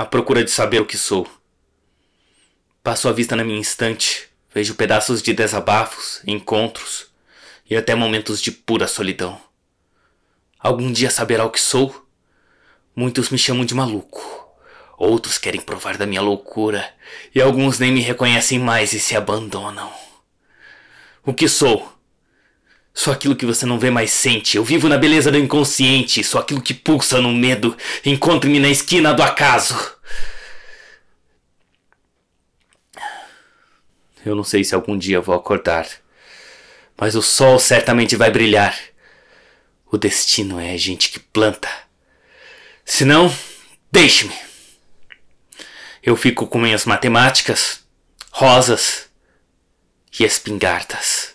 à procura de saber o que sou. Passo a vista na minha instante, vejo pedaços de desabafos, encontros e até momentos de pura solidão. Algum dia saberá o que sou? Muitos me chamam de maluco, outros querem provar da minha loucura e alguns nem me reconhecem mais e se abandonam. O que sou? Sou aquilo que você não vê mais sente. Eu vivo na beleza do inconsciente. Sou aquilo que pulsa no medo. Encontre-me na esquina do acaso. Eu não sei se algum dia vou acordar, mas o sol certamente vai brilhar. O destino é gente que planta. Se não, deixe-me. Eu fico com minhas matemáticas, rosas e espingardas.